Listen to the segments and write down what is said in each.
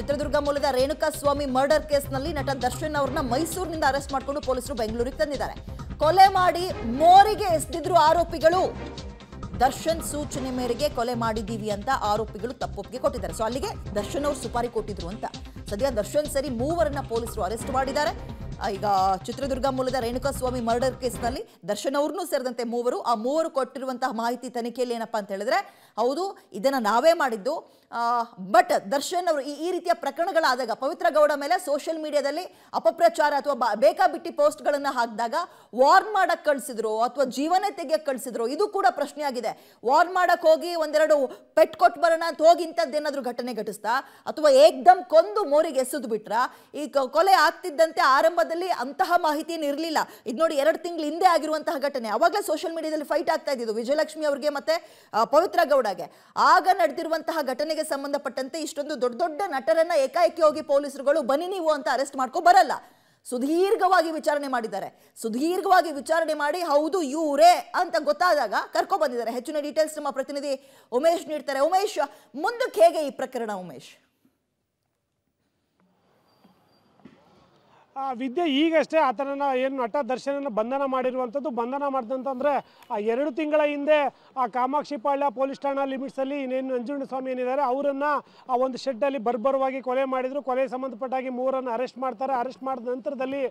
ಚಿತ್ರದುರ್ಗ ಮೂಲದ ರೇಣುಕಾ ಸ್ವಾಮಿ ಮರ್ಡರ್ ಕೇಸ್ನಲ್ಲಿ ನಟ ದರ್ಶನ್ ಅವರನ್ನ ಮೈಸೂರಿನಿಂದ ಅರೆಸ್ಟ್ ಮಾಡಿಕೊಂಡು ಪೊಲೀಸರು ಬೆಂಗಳೂರಿಗೆ ತಂದಿದ್ದಾರೆ ಕೊಲೆ ಮಾಡಿ ಮೋರಿಗೆ ಎಸೆದಿದ್ರು ಆರೋಪಿಗಳು ದರ್ಶನ್ ಸೂಚನೆ ಮೇರೆಗೆ ಕೊಲೆ ಮಾಡಿದ್ದೀವಿ ಅಂತ ಆರೋಪಿಗಳು ತಪ್ಪೊಪ್ಪಿಗೆ ಕೊಟ್ಟಿದ್ದಾರೆ ಸೊ ಅಲ್ಲಿಗೆ ದರ್ಶನ್ ಅವರು ಸುಪಾರಿ ಕೊಟ್ಟಿದ್ರು ಅಂತ ಸದ್ಯ ದರ್ಶನ್ ಸರಿ ಮೂವರನ್ನ ಪೊಲೀಸರು ಅರೆಸ್ಟ್ ಮಾಡಿದ್ದಾರೆ ಈಗ ಚಿತ್ರದುರ್ಗ ಮೂಲದ ರೇಣುಕಾಸ್ವಾಮಿ ಮರ್ಡರ್ ಕೇಸ್ನಲ್ಲಿ ದರ್ಶನ್ ಅವ್ರನ್ನೂ ಸೇರಿದಂತೆ ಮೂವರು ಆ ಮೂವರು ಕೊಟ್ಟಿರುವಂತಹ ಮಾಹಿತಿ ತನಿಖೆಯಲ್ಲಿ ಏನಪ್ಪ ಅಂತ ಹೇಳಿದ್ರೆ ಹೌದು ಇದನ್ನು ನಾವೇ ಮಾಡಿದ್ದು ಬಟ್ ದರ್ಶನ್ ಅವರು ಈ ರೀತಿಯ ಪ್ರಕರಣಗಳಾದಾಗ ಪವಿತ್ರ ಗೌಡ ಮೇಲೆ ಸೋಷಿಯಲ್ ಮೀಡಿಯಾದಲ್ಲಿ ಅಪಪ್ರಚಾರ ಅಥವಾ ಬೇಕಾಬಿಟ್ಟಿ ಪೋಸ್ಟ್ಗಳನ್ನು ಹಾಕಿದಾಗ ವಾರ್ನ್ ಮಾಡಕ್ಕೆ ಕಳಿಸಿದ್ರು ಅಥವಾ ಜೀವನ ತೆಗೆಯಕ್ಕೆ ಕಳಿಸಿದ್ರು ಇದು ಕೂಡ ಪ್ರಶ್ನೆಯಾಗಿದೆ ವಾರ್ನ್ ಮಾಡಕ್ಕೆ ಹೋಗಿ ಒಂದೆರಡು ಪೆಟ್ ಕೊಟ್ಟು ಬರೋಣ ಅಂತ ಹೋಗಿ ಇಂಥದ್ದೇನಾದರೂ ಘಟನೆ ಘಟಿಸ್ತಾ ಅಥವಾ ಏಕ್ದಮ್ ಕೊಂದು ಮೋರಿಗೆ ಎಸೆದು ಬಿಟ್ರ ಈ ಕೊಲೆ ಆಗ್ತಿದ್ದಂತೆ ಆರಂಭದ ಕಾಲದಲ್ಲಿ ಅಂತಹ ಮಾಹಿತಿ ಇರಲಿಲ್ಲ ಇದು ನೋಡಿ ಎರಡು ತಿಂಗಳು ಹಿಂದೆ ಆಗಿರುವಂತಹ ಘಟನೆ ಅವಾಗಲೇ ಸೋಷಿಯಲ್ ಮೀಡಿಯಾದಲ್ಲಿ ಫೈಟ್ ಆಗ್ತಾ ಇದ್ದಿದ್ದು ವಿಜಯಲಕ್ಷ್ಮಿ ಅವರಿಗೆ ಮತ್ತೆ ಪವಿತ್ರ ಗೌಡಗೆ ಆಗ ನಡೆದಿರುವಂತಹ ಘಟನೆಗೆ ಸಂಬಂಧಪಟ್ಟಂತೆ ಇಷ್ಟೊಂದು ದೊಡ್ಡ ದೊಡ್ಡ ನಟರನ್ನ ಏಕಾಏಕಿ ಹೋಗಿ ಪೊಲೀಸರುಗಳು ಬನ್ನಿ ನೀವು ಅಂತ ಅರೆಸ್ಟ್ ಮಾಡ್ಕೊ ಬರಲ್ಲ ಸುದೀರ್ಘವಾಗಿ ವಿಚಾರಣೆ ಮಾಡಿದ್ದಾರೆ ಸುದೀರ್ಘವಾಗಿ ವಿಚಾರಣೆ ಮಾಡಿ ಹೌದು ಇವರೇ ಅಂತ ಗೊತ್ತಾದಾಗ ಕರ್ಕೊ ಬಂದಿದ್ದಾರೆ ಹೆಚ್ಚಿನ ಡೀಟೇಲ್ಸ್ ನಮ್ಮ ಪ್ರತಿನಿಧಿ ಉಮೇಶ್ ನೀಡ್ತಾರೆ ಉಮೇಶ್ ಮುಂದಕ್ಕೆ ಹೇಗೆ ಈ ಪ್ರಕರಣ ಉಮೇಶ್ ವಿದ್ಯೆ ಈಗಷ್ಟೇ ಆತನನ್ನು ಏನು ನಟ ದರ್ಶನನ ಬಂಧನ ಮಾಡಿರುವಂಥದ್ದು ಬಂಧನ ಮಾಡಿದಂತಂದರೆ ಎರಡು ತಿಂಗಳ ಹಿಂದೆ ಆ ಕಾಮಾಕ್ಷಿಪಾಳ್ಯ ಪೊಲೀಸ್ ಠಾಣಾ ಲಿಮಿಟ್ಸಲ್ಲಿ ಇನ್ನೇನು ಸ್ವಾಮಿ ಏನಿದ್ದಾರೆ ಅವರನ್ನು ಆ ಒಂದು ಶೆಡ್ಡಲ್ಲಿ ಬರ್ಬರವಾಗಿ ಕೊಲೆ ಮಾಡಿದರು ಕೊಲೆ ಸಂಬಂಧಪಟ್ಟಾಗಿ ಮೂರನ್ನು ಅರೆಸ್ಟ್ ಮಾಡ್ತಾರೆ ಅರೆಸ್ಟ್ ಮಾಡಿದ ನಂತರದಲ್ಲಿ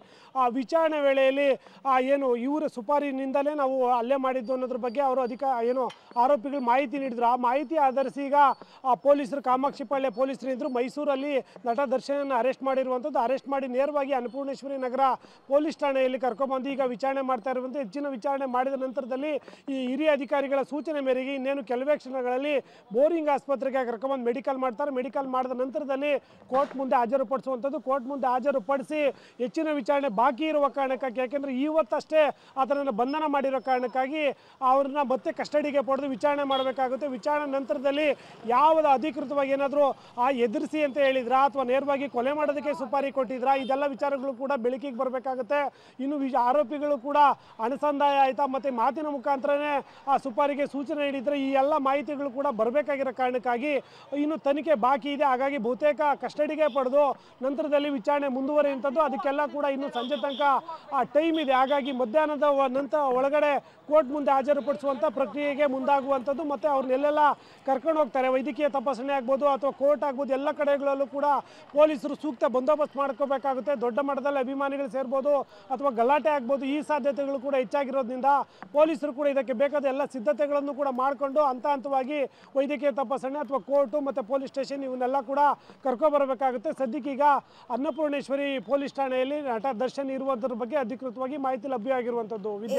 ಆ ವಿಚಾರಣೆ ವೇಳೆಯಲ್ಲಿ ಆ ಏನು ಇವರ ಸುಪಾರಿನಿಂದಲೇ ನಾವು ಅಲ್ಲೇ ಮಾಡಿದ್ದು ಅನ್ನೋದ್ರ ಬಗ್ಗೆ ಅವರು ಅಧಿಕ ಏನು ಆರೋಪಿಗಳು ಮಾಹಿತಿ ನೀಡಿದರು ಆ ಮಾಹಿತಿ ಆಧರಿಸಿ ಈಗ ಆ ಪೊಲೀಸರು ಕಾಮಾಕ್ಷಿಪಾಳ್ಯ ಪೊಲೀಸರು ಇದ್ದರು ಮೈಸೂರಲ್ಲಿ ನಟ ದರ್ಶನನ್ನು ಅರೆಸ್ಟ್ ಮಾಡಿರುವಂಥದ್ದು ಅರೆಸ್ಟ್ ಮಾಡಿ ನೇರವಾಗಿ ಅನುಪ ಪೂರ್ಣೇಶ್ವರಿ ನಗರ ಪೊಲೀಸ್ ಠಾಣೆಯಲ್ಲಿ ಕರ್ಕೊಂಡ್ಬಂದು ಈಗ ವಿಚಾರಣೆ ಮಾಡ್ತಾ ಇರುವಂತೆ ಹೆಚ್ಚಿನ ವಿಚಾರಣೆ ಮಾಡಿದ ನಂತರದಲ್ಲಿ ಈ ಹಿರಿಯ ಅಧಿಕಾರಿಗಳ ಸೂಚನೆ ಮೇರೆಗೆ ಇನ್ನೇನು ಕೆಲವೇ ಕ್ಷಣಗಳಲ್ಲಿ ಬೋರಿಂಗ್ ಆಸ್ಪತ್ರೆಗೆ ಕರ್ಕೊಂಡ್ಬಂದು ಮೆಡಿಕಲ್ ಮಾಡ್ತಾರೆ ಮೆಡಿಕಲ್ ಮಾಡಿದ ನಂತರದಲ್ಲಿ ಕೋರ್ಟ್ ಮುಂದೆ ಹಾಜರುಪಡಿಸುವಂಥದ್ದು ಕೋರ್ಟ್ ಮುಂದೆ ಹಾಜರುಪಡಿಸಿ ಹೆಚ್ಚಿನ ವಿಚಾರಣೆ ಬಾಕಿ ಇರುವ ಕಾರಣಕ್ಕಾಗಿ ಯಾಕೆಂದ್ರೆ ಇವತ್ತಷ್ಟೇ ಆತನನ್ನು ಬಂಧನ ಮಾಡಿರೋ ಕಾರಣಕ್ಕಾಗಿ ಅವ್ರನ್ನ ಮತ್ತೆ ಕಸ್ಟಡಿಗೆ ಪಡೆದು ವಿಚಾರಣೆ ಮಾಡಬೇಕಾಗುತ್ತೆ ವಿಚಾರಣೆ ನಂತರದಲ್ಲಿ ಯಾವುದು ಅಧಿಕೃತವಾಗಿ ಏನಾದರೂ ಆ ಎದುರಿಸಿ ಅಂತ ಹೇಳಿದ್ರಾ ಅಥವಾ ನೇರವಾಗಿ ಕೊಲೆ ಮಾಡೋದಕ್ಕೆ ಸುಪಾರಿ ಕೊಟ್ಟಿದ್ರಾ ಇದೆಲ್ಲ ವಿಚಾರ ಕೂಡ ಬೆಳಕಿಗೆ ಬರಬೇಕಾಗುತ್ತೆ ಇನ್ನು ಆರೋಪಿಗಳು ಕೂಡ ಅನುಸಂಧಾಯ ಆಯ್ತಾ ಮತ್ತೆ ಮಾತಿನ ಮುಖಾಂತರನೇ ಆ ಸುಪಾರಿಗೆ ಸೂಚನೆ ನೀಡಿದ್ರೆ ಈ ಎಲ್ಲ ಮಾಹಿತಿಗಳು ಕೂಡ ಬರಬೇಕಾಗಿರೋ ಕಾರಣಕ್ಕಾಗಿ ಇನ್ನು ತನಿಖೆ ಬಾಕಿ ಇದೆ ಹಾಗಾಗಿ ಬಹುತೇಕ ಕಸ್ಟಡಿಗೆ ಪಡೆದು ನಂತರದಲ್ಲಿ ವಿಚಾರಣೆ ಮುಂದುವರಿಯುವಂಥದ್ದು ಅದಕ್ಕೆಲ್ಲ ಕೂಡ ಇನ್ನು ಸಂಜೆ ತನಕ ಟೈಮ್ ಇದೆ ಹಾಗಾಗಿ ಮಧ್ಯಾಹ್ನದ ನಂತರ ಒಳಗಡೆ ಕೋರ್ಟ್ ಮುಂದೆ ಹಾಜರುಪಡಿಸುವಂಥ ಪ್ರಕ್ರಿಯೆಗೆ ಮುಂದಾಗುವಂಥದ್ದು ಮತ್ತೆ ಅವ್ರನ್ನೆಲ್ಲೆಲ್ಲ ಕರ್ಕೊಂಡು ಹೋಗ್ತಾರೆ ವೈದ್ಯಕೀಯ ತಪಾಸಣೆ ಆಗ್ಬೋದು ಅಥವಾ ಕೋರ್ಟ್ ಆಗ್ಬೋದು ಎಲ್ಲ ಕಡೆಗಳಲ್ಲೂ ಕೂಡ ಪೊಲೀಸರು ಸೂಕ್ತ ಬಂದೋಬಸ್ತ್ ಮಾಡ್ಕೋಬೇಕಾಗುತ್ತೆ ದೊಡ್ಡ ಮಟ್ಟದಲ್ಲಿ ಅಭಿಮಾನಿಗಳು ಸೇರ್ಬೋದು ಅಥವಾ ಗಲಾಟೆ ಆಗ್ಬೋದು ಈ ಸಾಧ್ಯತೆಗಳು ಕೂಡ ಹೆಚ್ಚಾಗಿರೋದ್ರಿಂದ ಪೊಲೀಸರು ಕೂಡ ಇದಕ್ಕೆ ಬೇಕಾದ ಎಲ್ಲ ಸಿದ್ಧತೆಗಳನ್ನು ಕೂಡ ಮಾಡಿಕೊಂಡು ಹಂತ ಹಂತವಾಗಿ ವೈದ್ಯಕೀಯ ತಪಾಸಣೆ ಅಥವಾ ಕೋರ್ಟು ಮತ್ತು ಪೊಲೀಸ್ ಸ್ಟೇಷನ್ ಇವನ್ನೆಲ್ಲ ಕೂಡ ಕರ್ಕೊಬರಬೇಕಾಗುತ್ತೆ ಸದ್ಯಕ್ಕೀಗ ಅನ್ನಪೂರ್ಣೇಶ್ವರಿ ಪೊಲೀಸ್ ಠಾಣೆಯಲ್ಲಿ ನಟ ದರ್ಶನ್ ಇರುವುದರ ಬಗ್ಗೆ ಅಧಿಕೃತವಾಗಿ ಮಾಹಿತಿ ಲಭ್ಯ ಆಗಿರುವಂಥದ್ದು